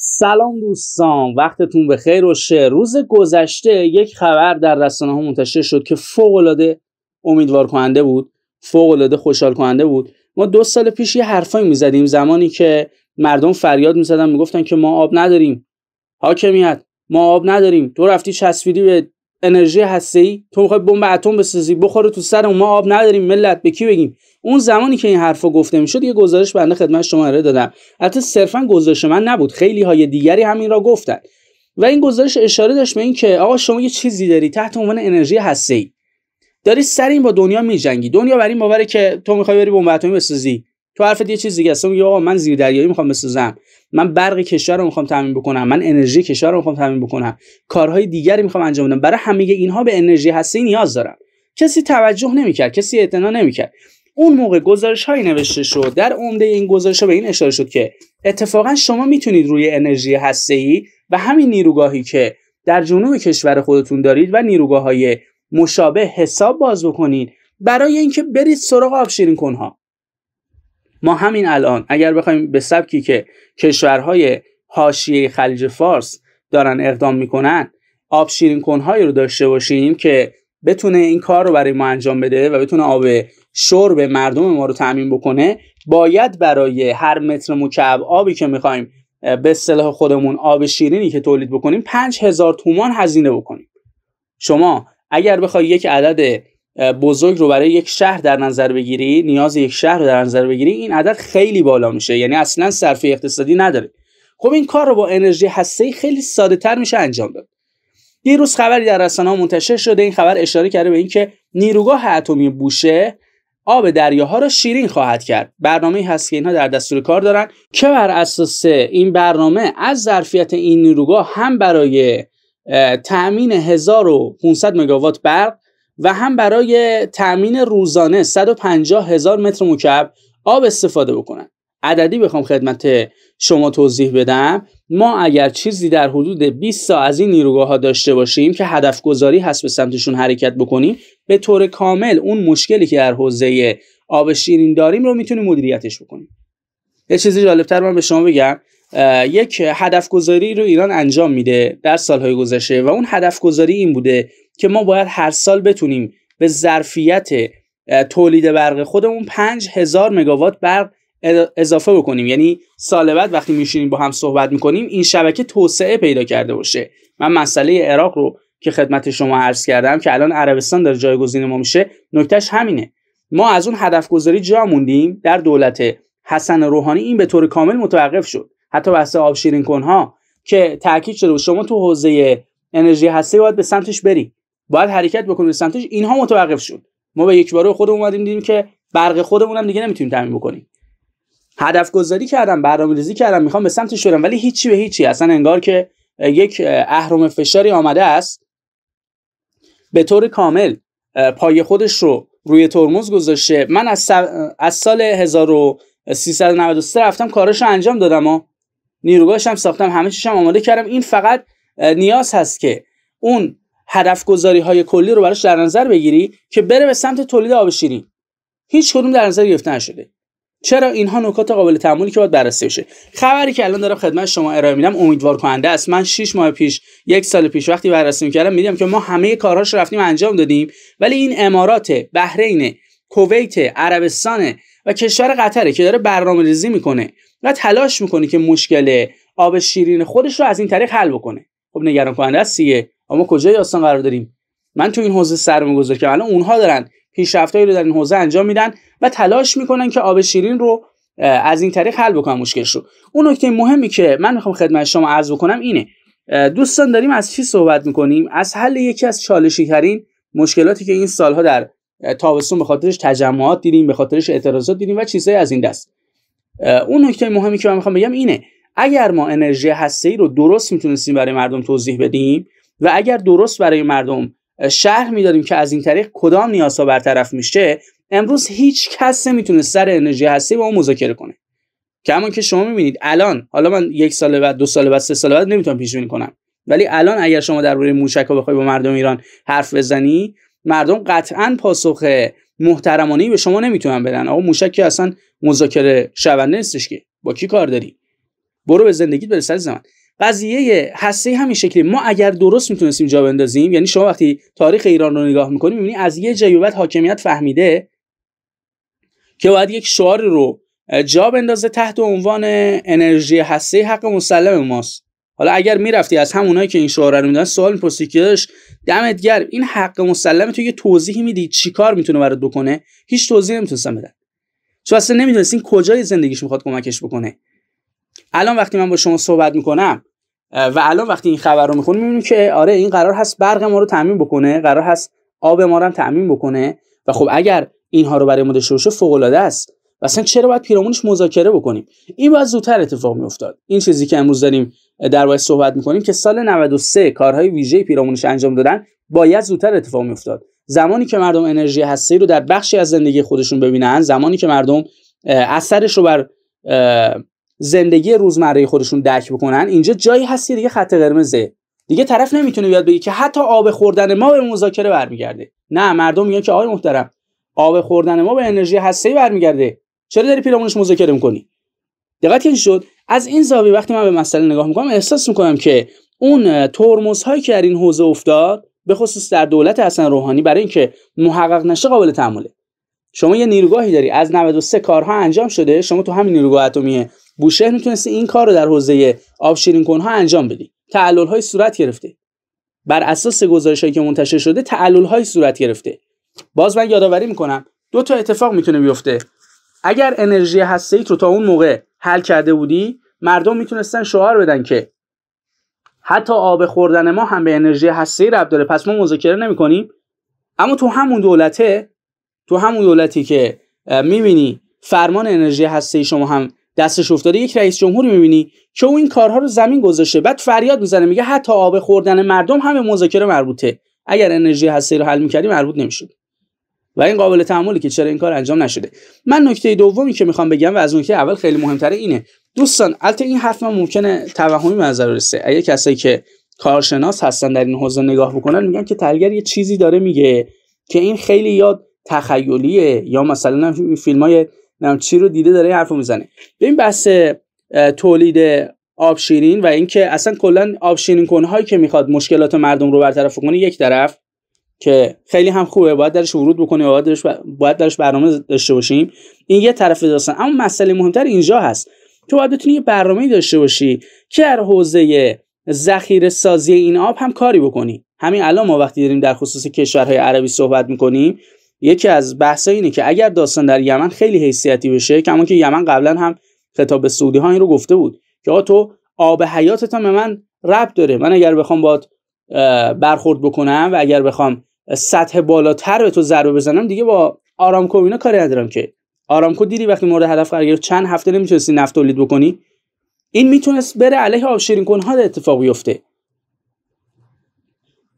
سلام دوستان وقتتون به خیر و شعر روز گذشته یک خبر در رسانه ها منتشر شد که فوق العاده امیدوار کننده بود فوق العاده خوشحال کننده بود ما دو سال پیش یه حرفایی میزدیم زمانی که مردم فریاد میزدن میگفتن که ما آب نداریم حاکمیت ما آب نداریم تو رفتی چسبیدی به انرژی ای تو میخوای بمب اتم بسازی بخوره تو سر ما آب نداریم ملت به کی بگیم اون زمانی که این حرفو گفته میشد یه گزارش بنده خدمت شما ارائه دادم البته صرفا گزارش من نبود خیلی های دیگری همین را گفتن و این گزارش اشاره داشت به اینکه آقا شما یه چیزی داری تحت عنوان انرژی ای داری سر این با دنیا میجنگی دنیا بر این باوره که تو میخوای بری بمب اتمی بسازی تو حرفت یه چیز دیگه است یا من زیر دریایی میخوام بسازم من برق کشور رو میخوام تامین بکنم من انرژی کشور رو میخوام تامین بکنم کارهای دیگری میخوام انجام بدم برای همه اینها به انرژی هستی نیاز دارم کسی توجه نمیکرد کسی اعتنا نمیکرد اون موقع گزارش هایی نوشته شد در عمده این گزارش ها به این اشاره شد که اتفاقا شما میتونید روی انرژی هسته ای و همین نیروگاهی که در جنوب کشور خودتون دارید و نیروگاه های مشابه حساب باز بکنید برای اینکه برید سراغ آبشیرین کنها ما همین الان اگر بخوایم به سبکی که کشورهای حاشیه خلیج فارس دارن اقدام میکنن آب شیرین کنهایی رو داشته باشیم که بتونه این کار رو برای ما انجام بده و بتونه آب شرب مردم ما رو تعمین بکنه باید برای هر متر مکعب آبی که میخوایم به صلاح خودمون آب شیرینی که تولید بکنیم هزار تومان هزینه بکنیم شما اگر بخوای یک عدد بزرگ رو برای یک شهر در نظر بگیری نیاز یک شهر رو در نظر بگیری این عدد خیلی بالا میشه یعنی اصلا صرفه اقتصادی نداره خب این کار رو با انرژی هسته خیلی ساده تر میشه انجام داد یه روز خبری در رسانه منتشر شده این خبر اشاره کرده به اینکه نیروگاه اتمی بوشه آب دریاها را شیرین خواهد کرد برنامه هست که اینها در دستور کار دارن که بر اساس این برنامه از ظرفیت این نیروگاه هم برای تأمین 1500 مگاوات برق و هم برای تأمین روزانه 150 هزار متر مکعب آب استفاده بکنن عددی بخوام خدمت شما توضیح بدم ما اگر چیزی در حدود 20 تا از این نیروگاه ها داشته باشیم که هدف گذاری هست به سمتشون حرکت بکنیم به طور کامل اون مشکلی که در حوزه آب شیرین داریم رو میتونیم مدیریتش بکنیم یه چیزی جالبتر من به شما بگم یک هدف گذاری رو ایران انجام میده در سالهای گذشته و اون هدف گذاری این بوده که ما باید هر سال بتونیم به ظرفیت تولید برق خودمون 5000 مگاوات برق اضافه بکنیم یعنی سال بعد وقتی میشینیم با هم صحبت میکنیم این شبکه توسعه پیدا کرده باشه من مسئله عراق رو که خدمت شما عرض کردم که الان عربستان داره جایگزین ما میشه نکتهش همینه ما از اون هدف گذاری جا موندیم در دولت حسن روحانی این به طور کامل متوقف شد حتی بحث آب شیرین کنها که تاکید شده شما تو حوزه انرژی هستی باید به سمتش بری باید حرکت بکنیم سمتش اینها متوقف شد ما به یک باره خودمون اومدیم دیدیم که برق خودمونم دیگه نمیتونیم تامین بکنیم هدف گذاری کردم برنامه‌ریزی کردم میخوام به سمتش برم ولی هیچی به هیچی اصلا انگار که یک اهرم فشاری آمده است به طور کامل پای خودش رو روی ترمز گذاشته من از, از سال 1393 رفتم کارش رو انجام دادم و نیروگاهش هم ساختم همه چیشم آماده کردم این فقط نیاز هست که اون هدف گذاری های کلی رو براش در نظر بگیری که بره به سمت تولید آب شیرین هیچ کدوم در نظر گرفته نشده چرا اینها نکات قابل تحملی که باید بررسی بشه خبری که الان دارم خدمت شما ارائه میدم امیدوار کننده است من 6 ماه پیش یک سال پیش وقتی بررسی کردم میدیدم که ما همه کارهاش رفتیم انجام دادیم ولی این امارات بحرین کویت عربستان و کشور قطره که داره برنامه ریزی میکنه و تلاش میکنه که مشکل آب شیرین خودش رو از این طریق حل بکنه خب نگران کننده است اما کجای داستان قرار داریم من تو این حوزه سرمایه گذاری که الان اونها دارن پیشرفتایی رو در این حوزه انجام میدن و تلاش میکنن که آب شیرین رو از این طریق حل بکنن مشکلش رو اون نکته مهمی که من میخوام خدمت شما عرض بکنم اینه دوستان داریم از چی صحبت میکنیم از حل یکی از چالشی ترین مشکلاتی که این سالها در تابستون به خاطرش تجمعات دیدیم به خاطرش اعتراضات دیدیم و چیزهای از این دست اون نکته مهمی که من میخوام بگم اینه اگر ما انرژی هسته ای رو درست میتونستیم برای مردم توضیح بدیم و اگر درست برای مردم شهر میدادیم که از این طریق کدام نیازها برطرف میشه امروز هیچ کس نمیتونه سر انرژی هستی با اون مذاکره کنه که که شما میبینید الان حالا من یک سال بعد دو سال بعد سه سال بعد نمیتونم پیش بینی کنم ولی الان اگر شما درباره موشک ها بخوای با مردم ایران حرف بزنی مردم قطعا پاسخ محترمانه به شما نمیتونن بدن آقا موشک اصلا مذاکره شونده نیستش که با کی کار داری برو به زندگیت زمان قضیه هسته همین شکلی ما اگر درست میتونستیم جا بندازیم یعنی شما وقتی تاریخ ایران رو نگاه میکنیم میبینی از یه جایی بعد حاکمیت فهمیده که باید یک شعار رو جا بندازه تحت عنوان انرژی هسته حق مسلم ماست حالا اگر میرفتی از همونایی که این شعار رو میدن سوال میپرسی که دمت گرم این حق مسلم تو یه توضیحی میدی چیکار میتونه برات بکنه هیچ توضیحی نمیتونستم بدن تو اصلا نمیدونستین کجای زندگیش میخواد کمکش بکنه الان وقتی من با شما صحبت میکنم و الان وقتی این خبر رو میخونیم میبینیم که آره این قرار هست برق ما رو تعمین بکنه قرار هست آب ما رو هم تعمین بکنه و خب اگر اینها رو برای ما داشته باشه فوق العاده است و اصلا چرا باید پیرامونش مذاکره بکنیم این باید زودتر اتفاق میافتاد این چیزی که امروز داریم در واقع صحبت میکنیم که سال 93 کارهای ویژه پیرامونش انجام دادن باید زودتر اتفاق میافتاد زمانی که مردم انرژی هستی رو در بخشی از زندگی خودشون ببینن زمانی که مردم اثرش رو بر زندگی روزمره خودشون درک بکنن اینجا جایی هستی دیگه خط قرمزه دیگه طرف نمیتونه بیاد بگه که حتی آب خوردن ما به مذاکره برمیگرده نه مردم میگن که آقای محترم آب خوردن ما به انرژی هسته‌ای برمیگرده چرا داری پیرامونش مذاکره میکنی دقت این شد از این زاویه وقتی من به مسئله نگاه میکنم احساس میکنم که اون ترمزهایی که در این حوزه افتاد به خصوص در دولت حسن روحانی برای اینکه محقق نشه قابل تحمله شما یه نیروگاهی داری از 93 کارها انجام شده شما تو همین نیروگاه اتمی بوشهر میتونست این کار رو در حوزه آب شیرین کنها انجام بدی تعلل های صورت گرفته بر اساس گزارش هایی که منتشر شده تعلل های صورت گرفته باز من یادآوری میکنم دو تا اتفاق میتونه بیفته اگر انرژی هسته رو تا اون موقع حل کرده بودی مردم میتونستن شعار بدن که حتی آب خوردن ما هم به انرژی هسته ای ربط داره پس ما مذاکره نمیکنیم اما تو همون دولته تو همون دولتی که میبینی فرمان انرژی هسته شما هم دستش افتاده یک رئیس جمهوری میبینی که او این کارها رو زمین گذاشته بعد فریاد میزنه میگه حتی آب خوردن مردم همه مذاکره مربوطه اگر انرژی هستی رو حل میکردی مربوط نمیشد و این قابل تحملی که چرا این کار انجام نشده من نکته دومی که میخوام بگم و از اون که اول خیلی مهمتره اینه دوستان البته این حرف من ممکنه توهمی منظر رسه اگه کسایی که کارشناس هستن در این حوزه نگاه بکنن میگن که تلگر یه چیزی داره میگه که این خیلی یاد تخیلیه یا مثلا فیلم های نم چی رو دیده داره حرفو میزنه ببین بحث تولید آبشیرین و اینکه اصلا کلا آبشیرین هایی که میخواد مشکلات مردم رو برطرف کنه یک طرف که خیلی هم خوبه باید درش ورود بکنی باید درش, باید درش برنامه داشته باشیم این یه طرف داستان اما مسئله مهمتر اینجا هست تو باید بتونی یه برنامه داشته باشی که در حوزه ذخیره سازی این آب هم کاری بکنی همین الان ما وقتی داریم در خصوص کشورهای عربی صحبت میکنیم یکی از بحثا اینه که اگر داستان در یمن خیلی حیثیتی بشه کما که یمن قبلا هم خطاب به سعودی ها این رو گفته بود که آقا تو آب حیاتت به من رب داره من اگر بخوام باد برخورد بکنم و اگر بخوام سطح بالاتر به تو ضربه بزنم دیگه با آرامکو اینا کاری ندارم که آرامکو دیدی وقتی مورد هدف قرار گرفت چند هفته نمیتونستی نفت تولید بکنی این میتونست بره علیه آبشیرین کنها اتفاق بیفته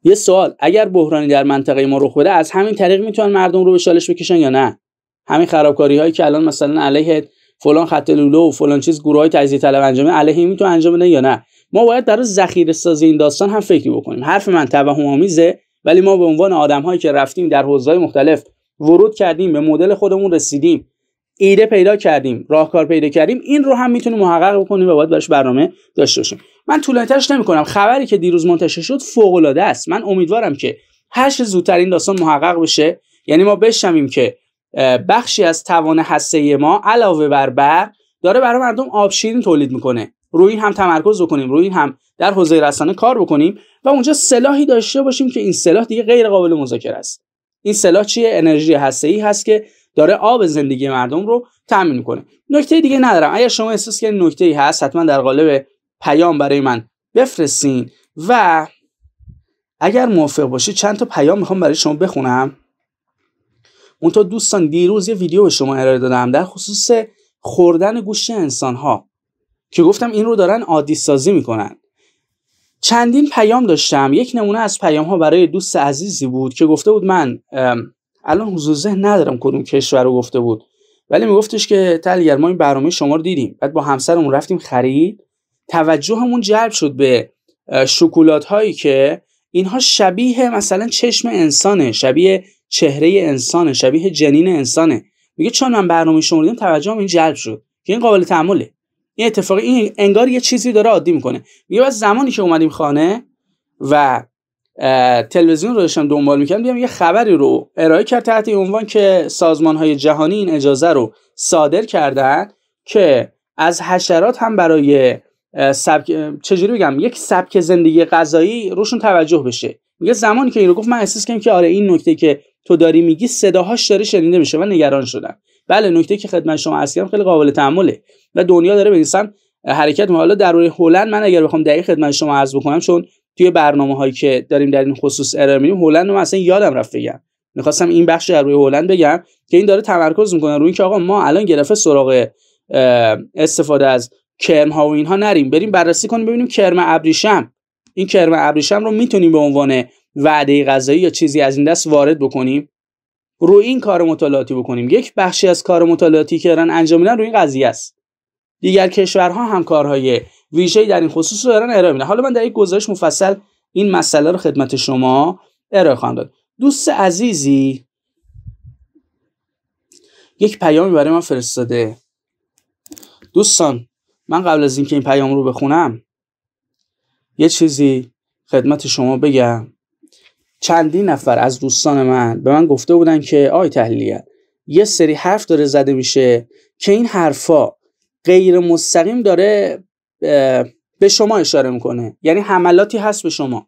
یه سوال اگر بحرانی در منطقه ما رخ بده از همین طریق میتونن مردم رو به شالش بکشن یا نه همین خرابکاری هایی که الان مثلا علیه فلان خط لوله و فلان چیز گروه های تجزیه طلب انجام علیه میتونن انجام بدن یا نه ما باید برای ذخیره سازی این داستان هم فکری بکنیم حرف من توهم آمیزه ولی ما به عنوان آدم هایی که رفتیم در حوزه‌های مختلف ورود کردیم به مدل خودمون رسیدیم ایده پیدا کردیم راهکار پیدا کردیم این رو هم میتونیم محقق بکنیم و باید براش برنامه داشته باشیم من نمی کنم خبری که دیروز منتشر شد فوق العاده است من امیدوارم که هر چه زودتر این داستان محقق بشه یعنی ما بشنویم که بخشی از توان هسته ما علاوه بر برق داره برای مردم آبشیرین تولید میکنه روی هم تمرکز بکنیم روی هم در حوزه رسانه کار بکنیم و اونجا سلاحی داشته باشیم که این سلاح دیگه غیر قابل مذاکره است این سلاح چیه انرژی ای هست که داره آب زندگی مردم رو تامین میکنه نکته دیگه ندارم اگر شما احساس کنید نکته ای هست حتما در قالب پیام برای من بفرستین و اگر موافق باشید چند تا پیام میخوام برای شما بخونم تا دوستان دیروز یه ویدیو به شما ارائه دادم در خصوص خوردن گوشت انسان ها که گفتم این رو دارن عادی سازی میکنن چندین پیام داشتم یک نمونه از پیام ها برای دوست عزیزی بود که گفته بود من الان حضور ذهن ندارم کدوم کشور رو گفته بود ولی میگفتش که تلگر ما این برنامه شما رو دیدیم بعد با همسرمون رفتیم خرید توجهمون جلب شد به شکلات هایی که اینها شبیه مثلا چشم انسانه شبیه چهره انسانه شبیه جنین انسانه میگه چون من برنامه شما دیدم توجهم این جلب شد که این قابل تعمله این اتفاق این انگار یه چیزی داره عادی میکنه میگه از زمانی که اومدیم خانه و تلویزیون رو داشتم دنبال میکنم بیام یه خبری رو ارائه کرد تحت عنوان که سازمان های جهانی این اجازه رو صادر کردن که از حشرات هم برای سبک چجوری بگم یک سبک زندگی غذایی روشون توجه بشه میگه زمانی که اینو گفت من احساس کنم که آره این نکته که تو داری میگی صداهاش داره شنیده میشه و نگران شدم بله نکته که خدمت شما عرض کردم خیلی قابل تعامله و دنیا داره به انسان حرکت حالا در روی هلند من اگر بخوام دقیق خدمت شما عرض بکنم چون توی برنامه هایی که داریم در این خصوص ارائه میدیم هلند رو اصلا یادم رفت بگم میخواستم این بخش در روی هلند بگم که این داره تمرکز میکنه روی اینکه آقا ما الان گرفته سراغ استفاده از کرم ها و اینها نریم بریم بررسی کنیم ببینیم کرم ابریشم این کرم ابریشم رو میتونیم به عنوان وعده غذایی یا چیزی از این دست وارد بکنیم رو این کار مطالعاتی بکنیم یک بخشی از کار مطالعاتی که دارن انجام میدن رو این قضیه است دیگر کشورها هم کارهای ویژه‌ای در این خصوص رو دارن ارائه میدن حالا من در یک گزارش مفصل این مسئله رو خدمت شما ارائه خواهم داد دوست عزیزی یک پیامی برای من فرستاده دوستان من قبل از اینکه این پیام رو بخونم یه چیزی خدمت شما بگم چندین نفر از دوستان من به من گفته بودن که آی تحلیل یه سری حرف داره زده میشه که این حرفا غیر مستقیم داره به شما اشاره میکنه یعنی حملاتی هست به شما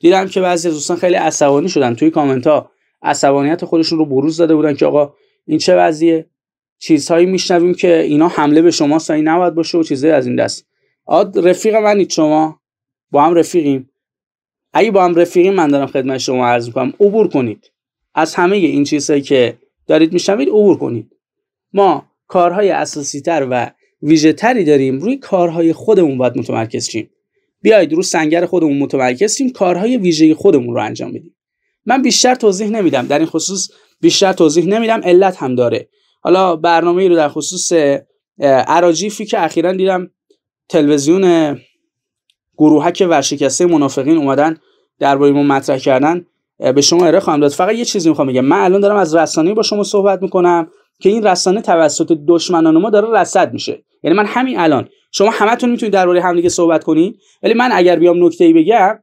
دیدم که بعضی از دوستان خیلی عصبانی شدن توی کامنت ها عصبانیت خودشون رو بروز داده بودن که آقا این چه وضعیه چیزهایی میشنویم که اینا حمله به شما سایی نباید باشه و چیزهایی از این دست آد رفیق منید شما با هم رفیقیم اگه با هم رفیقیم من دارم خدمت شما عرض میکنم عبور کنید از همه این چیزهایی که دارید میشنوید عبور کنید ما کارهای اساسی تر و ویژه تری داریم روی کارهای خودمون باید متمرکز شیم بیایید رو سنگر خودمون متمرکز شیم کارهای ویژه خودمون رو انجام بدیم من بیشتر توضیح نمیدم در این خصوص بیشتر توضیح نمیدم علت هم داره حالا برنامه ای رو در خصوص عراجیفی که اخیرا دیدم تلویزیون گروهک ورشکسته منافقین اومدن درباره ما مطرح کردن به شما اره خواهم داد فقط یه چیزی میخوام بگم من الان دارم از رسانه با شما صحبت میکنم که این رسانه توسط دشمنان ما داره رصد میشه یعنی من همین الان شما همتون میتونید درباره همدیگه صحبت کنید ولی من اگر بیام نکته ای بگم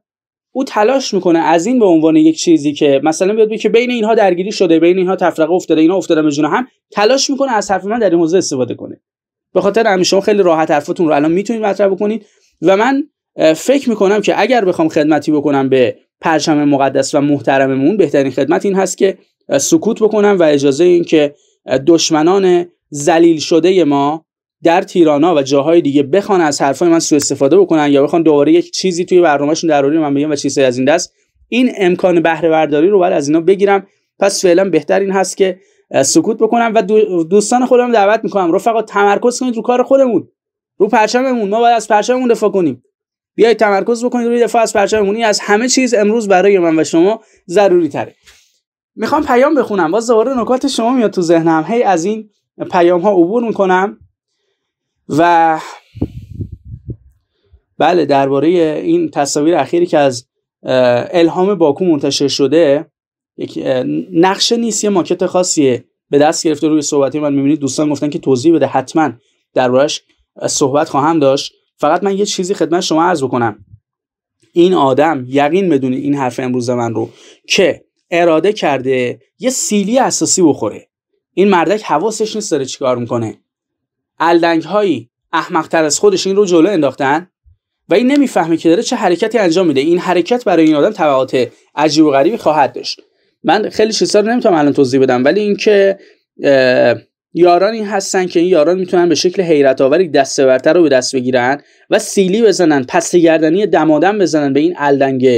او تلاش میکنه از این به عنوان یک چیزی که مثلا بیاد که بین اینها درگیری شده بین اینها تفرقه افتاده اینا افتاده به هم تلاش میکنه از حرف من در این حوزه استفاده کنه به خاطر همین شما خیلی راحت حرفتون رو الان میتونید مطرح بکنید و من فکر میکنم که اگر بخوام خدمتی بکنم به پرچم مقدس و محترممون بهترین خدمت این هست که سکوت بکنم و اجازه این که دشمنان ذلیل شده ما در تیرانا و جاهای دیگه بخوان از حرفای من سوء استفاده بکنن یا بخوان دوباره یک چیزی توی برنامهشون در من بگم و چیزی از این دست این امکان بهره برداری رو باید از اینا بگیرم پس فعلا بهتر این هست که سکوت بکنم و دوستان خودم دعوت میکنم رفقا تمرکز کنید رو کار خودمون رو پرچممون ما باید از پرچممون دفاع کنیم بیایید تمرکز بکنید روی دفاع از پرچممون از همه چیز امروز برای من و شما ضروری تره میخوام پیام بخونم باز دوباره نکات شما میاد تو ذهنم هی از این پیام ها عبور میکنم و بله درباره این تصاویر اخیری که از الهام باکو منتشر شده یک نقشه نیست یه ماکت خاصیه به دست گرفته روی صحبتی من میبینید دوستان گفتن که توضیح بده حتما دربارش صحبت خواهم داشت فقط من یه چیزی خدمت شما عرض بکنم این آدم یقین بدونید این حرف امروز من رو که اراده کرده یه سیلی اساسی بخوره این مردک حواسش نیست داره چیکار میکنه الدنگ هایی احمقتر از خودش این رو جلو انداختن و این نمیفهمه که داره چه حرکتی انجام میده این حرکت برای این آدم تبعات عجیب و غریبی خواهد داشت من خیلی چیزا رو نمیتونم الان توضیح بدم ولی اینکه یاران این هستن که این یاران میتونن به شکل حیرت آوری برتر رو به دست بگیرن و سیلی بزنن پس گردنی دمادم بزنن به این الدنگ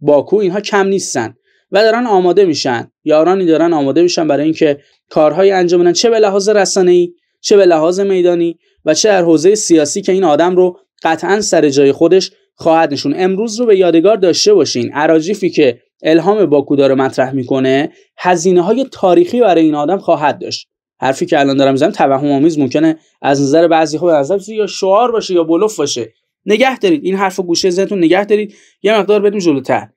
باکو اینها کم نیستن و دارن آماده میشن یارانی دارن آماده میشن برای اینکه کارهای انجام بدن چه به لحاظ رسانه‌ای چه به لحاظ میدانی و چه در حوزه سیاسی که این آدم رو قطعا سر جای خودش خواهد نشون امروز رو به یادگار داشته باشین عراجیفی که الهام باکو داره مطرح میکنه هزینه های تاریخی برای این آدم خواهد داشت حرفی که الان دارم میزنم توهم آمیز ممکنه از نظر بعضی ها خب به نظر یا شعار باشه یا بلوف باشه نگه دارید این حرف و گوشه ذهنتون نگه دارید یه مقدار بریم جلوتر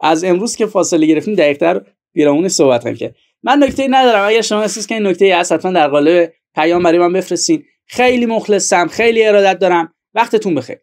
از امروز که فاصله گرفتیم دقیقتر بیرون صحبت هم من نکته ندارم اگر شما که این نکته ای در قالب پیام برای من بفرستین خیلی مخلصم خیلی ارادت دارم وقتتون بخیر